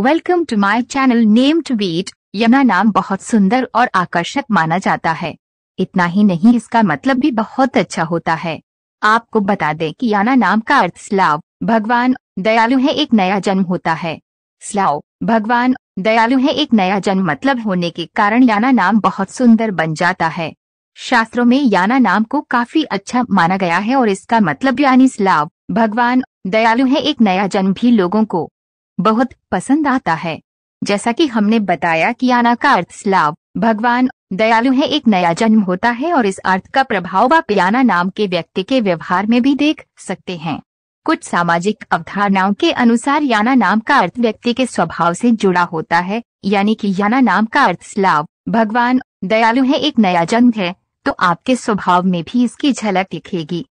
welcome to my channel name to beat Yamuna नाम बहुत सुंदर और आकर्षक माना जाता है इतना ही नहीं इसका मतलब भी बहुत अच्छा होता है आपको बता दें कि याना नाम का अर्थ स्लाव भगवान दयालु है एक नया जन्म होता है स्लाव भगवान दयालु है एक नया जन्म मतलब होने के कारण याना नाम बहुत सुंदर बन जाता है शास्त्रों में याना नाम को काफी अच्छा माना गया है और इसका मतलब यानी स्लाव भगवान दयालु है एक नया जन्म भी लोगों को बहुत पसंद आता है जैसा कि हमने बताया कि आना का अर्थ स्लाव भगवान दयालु है एक नया जन्म होता है और इस अर्थ का प्रभाव आप याना नाम के व्यक्ति के व्यवहार में भी देख सकते हैं कुछ सामाजिक अवधारणाओं के अनुसार याना नाम का अर्थ व्यक्ति के स्वभाव से जुड़ा होता है यानी कि याना नाम का अर्थ स्लाव भगवान दयालु है एक नया जन्म है तो आपके स्वभाव में भी इसकी झलक दिखेगी